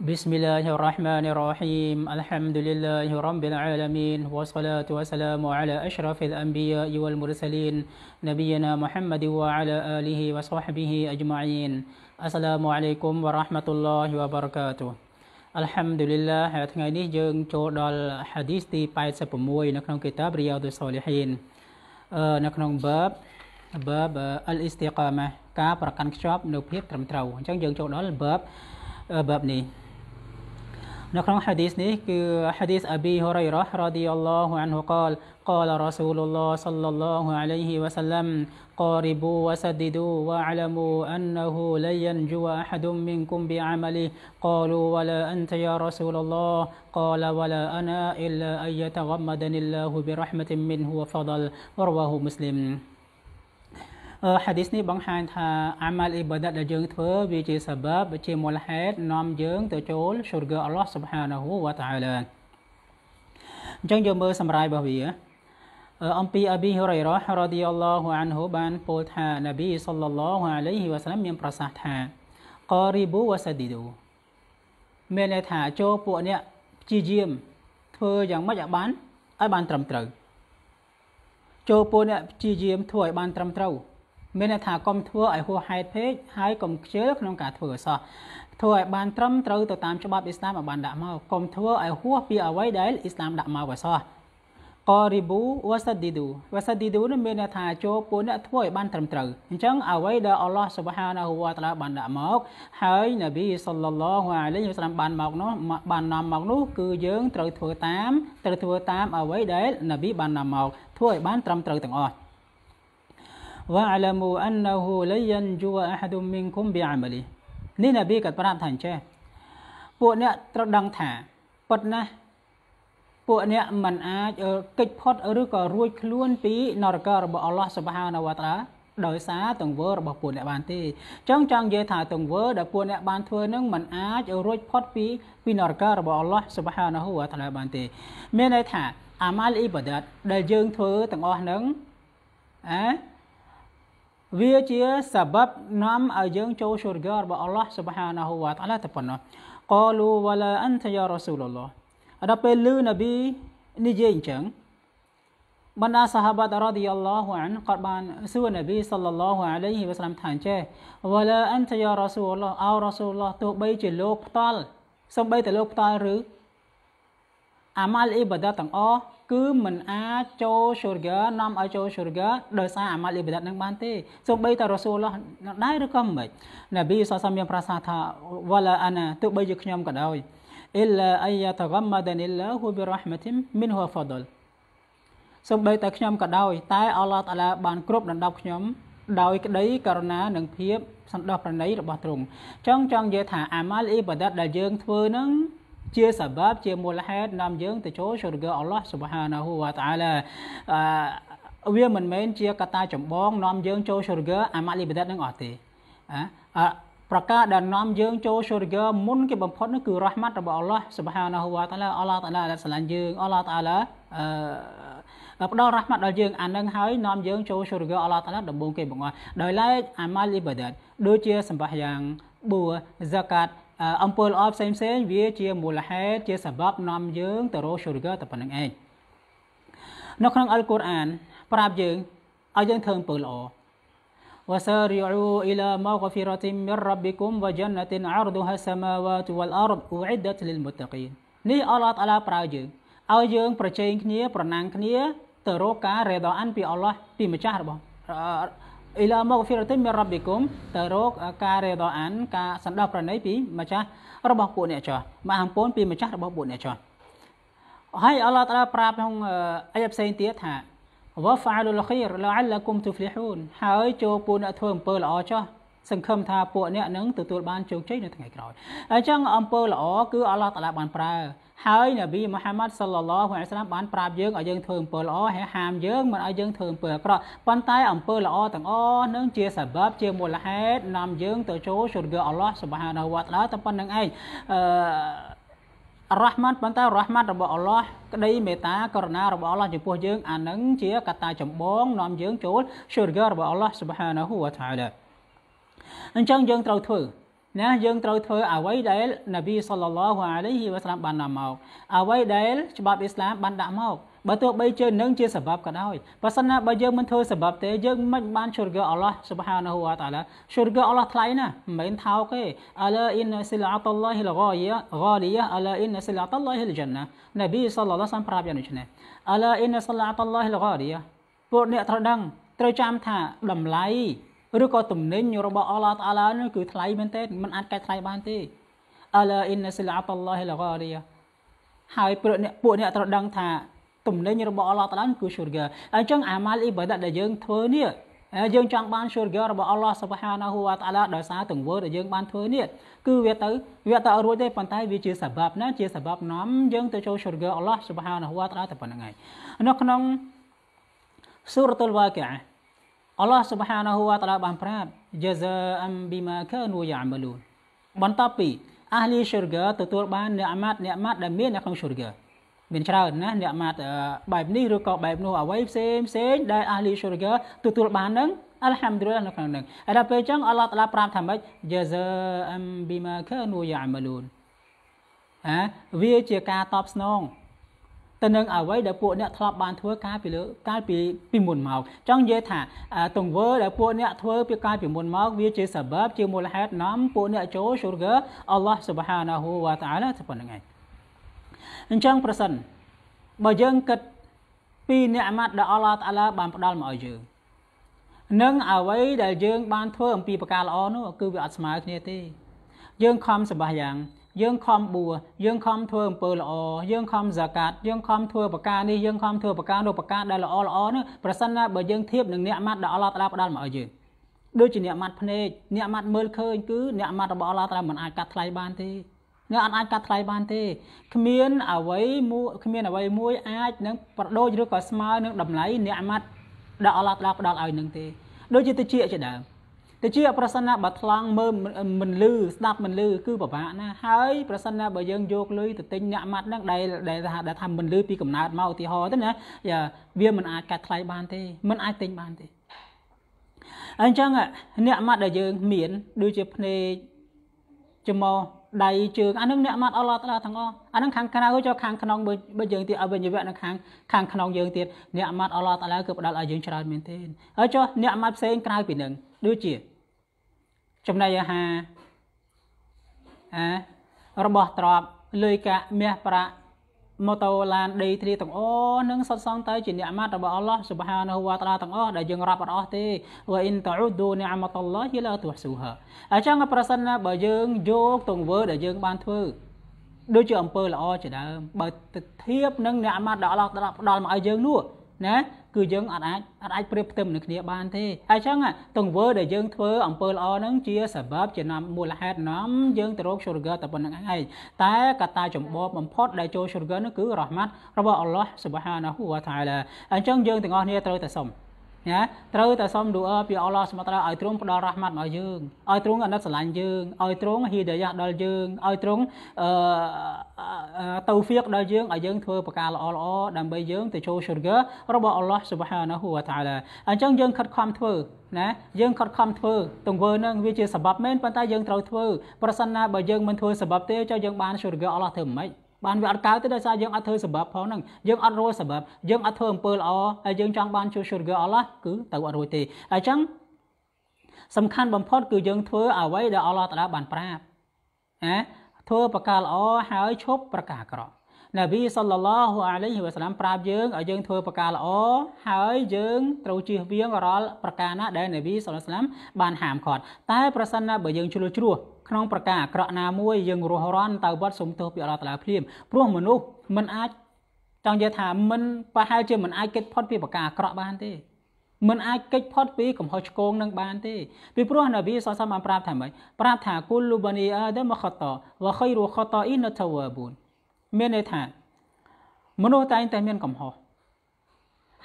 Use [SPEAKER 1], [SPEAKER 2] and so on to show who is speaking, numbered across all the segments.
[SPEAKER 1] بسم الله الرحمن الرحيم الحمد لله رب العالمين والصلاة والسلام على أشرف الأنبياء والمرسلين نبينا محمد وعلى آله وصحبه أجمعين السلام عليكم ورحمة الله وبركاته الحمد لله هذا جن جن سبموي كتاب رياض الصالحين باب باب الاستقامة كان อัลฮัมดุลิลละថ្ងៃនេះយើងចូលដល់ហាឌីសទី86នៅក្នុងគីតាបរិយោឌុសសូលីហ៊ីននៅក្នុងបបបបអលអ៊ីស្ទីកាម៉ាការប្រកាន់ខ្ជាប់នៅភាពត្រឹមត្រូវអញ្ចឹងយើងចូលដល់បបបបនេះ نقرأ حديث أبي هريرة رضي الله عنه قال قال رسول الله صلى الله عليه وسلم قاربوا وسددوا واعلموا أنه لن ينجو أحد منكم بعمله قالوا ولا أنت يا رسول الله قال ولا أنا إلا أن يتغمدني الله برحمة منه وفضل رواه مسلم ហាឌីសនេះបង្ហាញថាអាម៉ាលអ៊ីបាដាតដែលយើងធ្វើវាជាសបាបជាមូលហេតុនាំយើងទៅចូលស៊ូរហ្គាអល់ឡោះស៊ុបហានាហ៊ូវតាអាឡាអញ្ចឹងយើងមើលសម្រាយរបស់វា អំពីអប៊ីហ៊ុរ៉ៃរ៉ារ៉ាឌីយ៉ាឡោះអានហ៊ូបានពោលថានប៊ីសល្លឡោះអាឡៃហ៊ីវ៉ាសាឡាមមាន ប្រសាសន៍ថាកោរីប៊ូវ៉ាសាឌីឌូមានន័យថាចូលពួកអ្នកព្យាយាមធ្វើយ៉ាងម៉េចឲ្យបានឲ្យបានត្រឹមត្រូវចូលពួកអ្នកព្យាយាមធ្វើឲ្យបានត្រឹមត្រូវមានន័យថាកុំធ្វើឲ្យហួសហេតុពេកហើយកុំខ្ជិលក្នុងការធ្វើអសោះធ្វើឲ្យបានត្រឹមត្រូវទៅតាមច្បាប់អ៊ីស្លាមឲ្យបានដាក់មកកុំធ្វើឲ្យហួសពីអ្វីដែលអ៊ីស្លាមដាក់មកអសោះករីប៊ូវ៉ាសាឌីឌូវ៉ាសាឌីឌូនេះមានន័យថាចូលពួកអ្នកធ្វើឲ្យបានត្រឹមត្រូវអញ្ចឹងអ្វីដែលអល់ឡោះស៊ុបហានាហ៊ូវ៉ាតាឡាបានដាក់មកហើយនប៊ីសុលឡឡោះអាឡៃហ៊ីវសាឡាមបានមកនោះបាននាំមកនោះគឺយើងត្រូវធ្វើតាមត្រូវធ្វើតាមអ្វីដែលនប៊ីបាននាំមកធ្វើឲ្យបានត្រឹមត្រូវទាំងអស់ وَاعْلَمُوا أَنَّهُ لَيَنْجُوَ أَحَدٌ مِّنْكُمْ بِعَمَلِهِ នេះនប៊ីក៏ប្រាប់ថាអញ្ចេះពួកអ្នកត្រូវដឹងថាពិតណាស់ពួកអ្នកមិនអាចកិច្ចផុតឬក៏រួចខ្លួនពីនរករបស់អល់ឡោះសុបហានវតាដោយសារទង្វើរបស់ពួកអ្នកបានទេអញ្ចឹងចង់និយាយថាទង្វើដែលពួកអ្នកបានធ្វើនឹងមិនអាចរួចផុតពីពីនរករបស់អល់ឡោះសុបហានហូវតាឡាបានទេមានន័យថាអាម៉ាល់អ៊ីបាដាតដែលយើងធ្វើទាំងអស់ហ្នឹងអើវាជាសបបនាំឲ្យយើងចូលសុរយោរបស់អល់ឡោះស៊ុបហានាហ៊ូវ៉ាតាឡាតែប៉ុណ្ណោះកូលូវ៉ាឡាអន្តយ៉ារ៉ាស៊ូលឡោះដល់ពេលលឺនប៊ីនិយាយអញ្ចឹងបណ្ដាសាហាបាតរ៉ាឌីយ៉ាឡោះអានគាត់បានសួរនប៊ីសល្លឡោះអាឡៃហ៊ីវ៉ាសាឡាមថាអញ្ចេះវ៉ាឡាអន្តយ៉ារ៉ាស៊ូលឡោះអោរ៉ាស៊ូលឡោះទោះបីជាលោកផ្ដាល់សំបីតែលោកផ្ដាល់ឬអាម៉ាល់អ៊ីបាដាទាំងអស់គឺមិនអាចចូល sugar នាំឲ្យចូល sugar ដោយសារអាម៉ាត់លីបដាតនឹងបានទេសូម្បីតែរសួលនោះដែរឬក៏មិនណាប៊ីសសាមាន ប្រសាសន៍ថាវ៉ាឡាអាណាទោះបីជាខ្ញុំក៏ដោយ إلا أن يتغمدني الله برحمة منه وفضل សូម្បីតែខ្ញុំក៏ដោយ តែ អល់ឡោះតាឡាបានគ្រប់ដណ្ដប់ខ្ញុំដោយក្តីករុណានិងភាពសន្តោសប្រណីរបស់ទ្រង់ចង់ចង់និយាយថាអាម៉ាល់អ៊ីបាដាតដែលយើងធ្វើនឹងជាសបាបជាមូលហេតុនាំយើងទៅចូលសុរហ្គអល់ឡោះស៊ុបហានាហ៊ូវតាអាឡាអឺវាមិនមែនជាកត្តាចម្បងនាំយើងចូលសុរហ្គអាម៉ាលីបដិតនឹងអត់ទេអឺប្រការដែលនាំយើងចូលសុរហ្គមុនគេបំផុតនោះគឺរ៉ះម៉ាត់របស់អល់ឡោះស៊ុបហានាហ៊ូវតាអាឡាអល់ឡោះតាអាឡាដែលស្រឡាញ់យើងអល់ឡោះតាអាឡាអឺផ្ដល់រះម៉ាត់ដល់យើងអានឹងហើយនាំយើងចូលសុរហ្គអល់ឡោះតាឡាដំបូងគេបងអស់ដោយឡែកអាម៉ាលអ៊ីបាដាតដូចជាសម្បាយ៉ាងបួហ្សាកាត់អំពើល្អផ្សេងផ្សេងវាជាមូលហេតុជាសម្រាប់នាំយើងទៅរក sugar តែប៉ុណ្្នឹងឯងនៅក្នុងអល់កូរ៉ានប្រាប់យើងឲ្យយើងធ្វើអំពើល្អ وسارعوا إلى مغفرة من ربكم وجنة عرضها السماوات والأرض أعدت للمتقين នេះអល់ឡោះតាឡាប្រើយើងឲ្យយើងប្រជែងគ្នាប្រណាំងគ្នាទៅរកការរេដអានពីអល់ឡោះពីម្ចាស់របស់អ៊ីឡាមកហ្វីរតិមានរ៉ាប៊ីគុំទៅរកការរេដអានការសន្តោសប្រណីពីម្ចាស់របស់ពួកអ្នកចោះមកអំពូនពីម្ចាស់របស់ពួកអ្នកចោះហើយអល់ឡោះតាឡាប្រាប់ក្នុងអាយ៉ាផ្សេងទៀតថាវ៉ាហ្វាលុលខីរលអលគុំទូហ្វ្លីហ៊ូនហើយចូលពួកអ្នកធ្វើអំពើល្អចោះសង្ឃឹមថាពួកអ្នកនឹងទទួលបានជោគជ័យនៅថ្ងៃក្រោយអញ្ចឹងអំពើល្អគឺអល់ឡោះតាឡាបានប្រើហើយនប៊ីមូហាម៉ាត់សល្លឡោះអាស្លាមបានប្រាប់យើងឲ្យយើងធ្វើអំពើល្អហើយហាមយើងមិនឲ្យយើងធ្វើអំពើអាក្រក់ប៉ុន្តែ អំពើល្អទាំងអស់នឹងជាសបាប់ជាមូលហេតុនាំយើងទៅចូលជរអល់ឡោះសុបហានាវតឡាតែប៉ុណ្្នឹងឯងអឺរ៉ះម៉ាត់ប៉ុន្តែរ៉ះម៉ាត់របស់អល់ឡោះក្តីមេត្តាករណារបស់អល់ឡោះចំពោះយើងអានឹងជាកត្តាចម្បងនាំយើងចូលស៊ូរ្យារបស់អល់ឡោះស៊ុបហានាហ៊ូវតាអាឡាអញ្ចឹងយើងត្រូវធ្វើណាយើងត្រូវធ្វើអ្វីដែលនប៊ីសល្លឡោះអាឡៃហ៊ីវ៉ាសឡាមបាននាំមកអ្វីដែលច្បាប់អ៊ីស្លាមបានដាក់មកបើទោះបីជានឹងជាសម្បត្តិក៏ដោយបើសិនណាបើយើងមិនធ្វើសម្បត្តិទេយើងមិនបានឈរកអល់ឡោះស៊ុបហានហ៊ូវតាឡាឈរកអល់ឡោះថ្លៃណាមិនមែនថោកទេអាឡាអ៊ីនសិលអាតឡោះលហ្គាយាហ្គាលីយាអាឡាអ៊ីនសិលអាតឡោះលជនណានប៊ីសល្លឡោះសាំប្រាប់យ៉ាងនេះអាឡាអ៊ីនសិលអាតឡោះលហ្គាលីយាពួកអ្នកត្រូវដឹង ត្រូវចាំថាតម្លៃឬក៏ទំនិញរបស់អល់ឡោះតាឡានោះគឺថ្លៃមែនទេมันអាចកែថ្លៃបានទេអឡាអ៊ីនសិលអាតឡោះលហ្គារីហើយព្រោះអ្នកពួកអ្នកត្រូវដឹងថា ទំនិញរបស់អល់ឡោះតាឡាគឺ surga អញ្ចឹងអាម៉ាល់អ៊ីបាដាដែលយើង ធ្វើនេះយើងចង់បាន surga របស់អល់ឡោះសុបហានាហ៊ូវតាឡាដោយសារទង្វើដែលយើងបានធ្វើនេះគឺវាទៅវាទៅរួចទេប៉ុន្តែវាជាសបាប់ណាជាសបាប់នាំយើងទៅចូល surga អល់ឡោះសុបហានាហ៊ូវតាឡាតែប៉ុណ្្នឹងហើយនៅក្នុង سورة الواقعة អល់ឡោះស៊ុបហានាហ៊ូវតាឡាបានប្រាប់យ៉ាហ្សាអឹមប៊ីម៉ាកានូយ៉ាមលូនបន្ទាប់ពីអាហ្លីស៊ូរហ្កាទទួលបានអ្នកម៉ាត់អ្នកម៉ាត់ដែលមាននៅក្នុងស៊ូរហ្កាមានច្រើនណាស់អ្នកម៉ាត់បែបនេះឬក៏បែបនោះអ្វីផ្សេងផ្សេងដែលអាហ្លីស៊ូរហ្កាទទួលបាននឹងអល់ហាំឌុលឡានៅក្នុងនឹងហើយដល់ពេលអញ្ចឹងអល់ឡោះតាឡាប្រាប់ថាម៉េចយ៉ាហ្សាអឹមប៊ីម៉ាកានូយ៉ាមលូនហ៎វាជាការតបស្នងទៅនឹងអ្វីដែលពួកអ្នកធ្លាប់បានធ្វើកាលពីលើកាលពីពីមុនមកចង់និយាយថាទង្វើដែលពួកអ្នកធ្វើពីកាលពីមុនមក វាជាសបបជាមូលហេតុនាំពួកអ្នកចូលស៊ូរហ្គាអល់ឡោះស៊ុបហានាហ៊ូវ៉ាតាអាឡាទៅប៉ុណ្្នឹងឯងអញ្ចឹងប្រសិនបើយើងគិតពីអ្នកអាម៉ាត់ដែលអល់ឡោះតាឡាបានផ្ដល់មកឲ្យយើងនិងអ្វីដែលយើង បានធ្វើអំពីប្រការល្អនោះគឺវាអត់ស្មើគ្នាទេយើងខំសម្បះយ៉ាងយើងខំបួយើងខំធ្វើអំពើល្អយើងខំហ្សាកាតយើងខំធ្វើបកានេះយើងខំធ្វើបកានោះបកាដែលល្អល្អនោះប្រសិនណាបើយើងធៀបនឹងអ្នកម៉ាត់ដែលអល់ឡោះតាផ្ដាល់មកឲ្យយើងដូចជាអ្នកម៉ាត់ភ្នែកអ្នកម៉ាត់មើលឃើញគឺអ្នកម៉ាត់របស់អល់ឡោះតាមិនអាចកាត់ថ្លៃបានទេអ្នកអាចកាត់ថ្លៃបានទេគ្មានអ្វីមួយគ្មានអ្វីមួយអាចនឹងប្រដូចឬក៏ស្មើនឹងតម្លៃអ្នកម៉ាត់ដែលអល់ឡោះតាផ្ដាល់ឲ្យនឹងទេដូចជាតិចជាដើមតែជាប្រសិនណាបើថ្លង់មើលមិនលឺស្ដាប់មិនលឺគឺពិបាកណាហើយប្រសិនណាបើយើងយកលុយទៅទិញអ្នកម៉ាត់ហ្នឹងដែលដែលថាដែលថាមិនលឺពីកំណើតមកឧទាហរណ៍ទៅណាវាមិនអាចកាត់ថ្លៃបានទេមិនអាចទិញបានទេអញ្ចឹងអ្នកម៉ាត់ដែលយើងមានដូចជាភ្នែកចមោដៃជើងអានឹងអ្នកម៉ាត់អល់ឡោះតាទាំងអស់អានឹងខាងក្រៅចូលខាងក្នុងបើយើងទៀតអវិញ្ញវៈនៅខាងខាងក្នុងយើងទៀតអ្នកម៉ាត់អល់ឡោះតាគឺផ្ដល់ឲ្យយើងច្រើនមែនទេហើយចុះអ្នកម៉ាត់ផ្សេងក្រៅពីនឹងដូចជាចំណីអាហារអារបស់ទ្រពលុយកាក់មាសប្រាក់ម៉ូតូឡានដីធ្លីទាំងអស់នឹងសុទ្ធសឹងទៅជានិអាម៉ាត់របស់អល់ឡោះស៊ុបហានហូវតាឡាទាំងអស់ដែលយើងរាប់អត់អស់ទេវ៉ាអ៊ីនតអ៊ូឌូនិអាម៉ាត់អល់ឡោះយឡាទូស៊ូហាអញ្ចឹងប្រសិនណាបើយើងយកទង្វើដែលយើងបានធ្វើដូចជាអំពើល្អជាដើមបើទៅធៀបនឹងនិអាម៉ាត់ដែលអល់ឡោះផ្ដល់មកឲ្យយើងនោះណាគឺយើងអត់អាចអត់អាចប្រៀបផ្ទឹមនឹងគ្នាបានទេហើយអញ្ចឹងទង្វើដែលយើងធ្វើអំពើល្អហ្នឹងជាសបបជានាំមូលហេតុនាំយើងទៅរក sugar តែប៉ុណ្្នឹងឯងតែកត្តាចម្បងបំផុតដែលចូល sugar នោះគឺរ៉ហ្មាត់របស់អល់ឡោះស៊ុបហានាហ៊ូវតាអាឡាអញ្ចឹងយើងទាំងអស់គ្នាត្រូវតែសុំណាត្រូវតែសុំឌូអើពីអល់ឡោះសម្បត្តិឲ្យទ្រង់ផ្ដល់រ៉ាហ្មាត់មកយើងឲ្យទ្រង់អាណិតស្រឡាញ់យើងឲ្យទ្រង់ហ៊ីដាយ៉ាដល់យើងឲ្យទ្រង់អឺតូហ្វីកដល់យើងឲ្យយើងធ្វើប្រការល្អល្អដើម្បីយើងទៅចូលស៊ូរហ្គារបស់អល់ឡោះសុបហានាហ៊ូវតាឡាអញ្ចឹងយើងខិតខំធ្វើណាយើងខិតខំធ្វើទង្វើនឹងវាជាសបាប់មែនប៉ុន្តែយើងត្រូវធ្វើប្រសិនណាបើយើងមិនធ្វើសបាប់ទេចុះយើង បានស៊ូរហ្គាអល់ឡោះធ្វើមិនខ្មិចបានវាអត់កើតទេដោយសារយើងអត់ធ្វើសម្រាប់ផងហ្នឹងយើងអត់រួចសម្រាប់យើងអត់ធ្វើអំពើល្អហើយយើងចង់បានជួសជុលគេអល់ឡោះគឺទៅអត់រួចទេអញ្ចឹងសំខាន់បំផុត គឺយើងធ្វើអ្វីដែលអល់ឡោះតាបានប្រាប់ណាធ្វើប្រការល្អហើយឈប់ប្រការអាក្រក់នប៊ីសល្លឡោះអាឡៃហ៊ីវ៉ាសឡាមប្រាប់យើងឲ្យយើងធ្វើប្រការល្អហើយយើងត្រូវជៀសវាងរាល់ប្រការណាដែលនប៊ីសល្លឡោះឡាមបានហាមឃាត់តែប្រសិនណាបើយើងជ្រុលជ្រួសក្នុងប្រការអាក្រក់ណាមួយយើងរស់រន់ទៅវត្តសុំទោសពីអល់ឡោះតាឡាភ្លាមព្រោះមនុស្សមិនអាចចង់និយាយថាមិនប្រហែលជាមិនអាចគេចផុតពីប្រការអាក្រក់បានទេមិនអាចគេចផុត ពីកំហុសឆ្គងនឹងបានទេពីព្រោះនប៊ីសសបានប្រាប់ថាម៉េចប្រាប់ថាគុលូបានីអាដាមខតវខៃរូខតអ៊ីណតាវ៉ាបូនមានន័យថាមនុស្សតែងតែមានកំហុស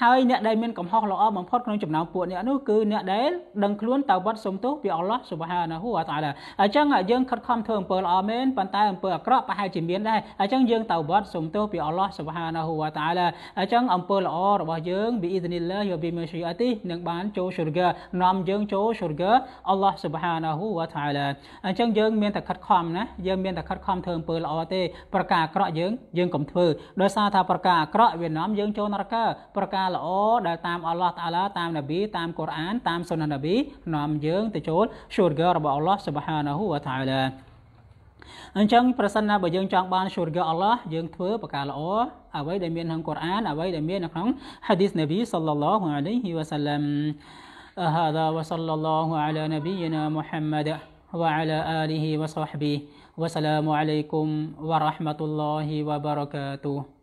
[SPEAKER 1] ហើយអ្នកដែលមានកំហុសល្អបំផុតក្នុងចំណោមពួកអ្នកនោះគឺអ្នកដែលដឹងខ្លួនទៅវត្តសុំទោសពីអល់ឡោះសុបហានាហ៊ូអាតាឡាអញ្ចឹងយើងខិតខំធ្វើអំពើល្អមែនប៉ុន្តែអំពើអាក្រក់ប្រហែលជាមានដែរអញ្ចឹងយើងទៅវត្តសុំទោសពីអល់ឡោះសុបហានាហ៊ូអាតាឡាអញ្ចឹងអំពើល្អរបស់យើងប៊ីអ៊ីឌនីឡាយោប៊ីមេស៊ីអាទីនឹងបានចូលស៊ូរហ្គានាំយើងចូលស៊ូរហ្គាអល់ឡោះសុបហានាហ៊ូអាតាឡាអញ្ចឹងយើង មានតែខិតខំណាយើងមានតែខិតខំធ្វើអំពើល្អទេប្រការអាក្រក់យើងយើងកុំធ្វើដោយសារថាប្រការអាក្រក់វានាំយើង ចូលនរកប្រការការល្អដែលតាមអល់ឡោះតាឡាតាមណាប៊ីតាមកូរ៉ាន តាមសុនណាប៊ីនាំយើងទៅចូលឈូរហ្គារបស់អល់ឡោះស៊ុបហានាហ៊ូវតាអាឡាអញ្ចឹងប្រសិនណាបើយើងចង់បានឈូរហ្គាអល់ឡោះយើងធ្វើប្រការល្អអ្វីដែលមានក្នុងកូរ៉ានអ្វីដែលមាននៅក្នុង ហាឌីសណាប៊ីសល្លឡោះអាឡៃហ៊ីវ៉ាសាឡាំ هذا وصلى الله على نبينا محمد وعلى آله وصحبه وسلام عليكم ورحمة الله وبركاته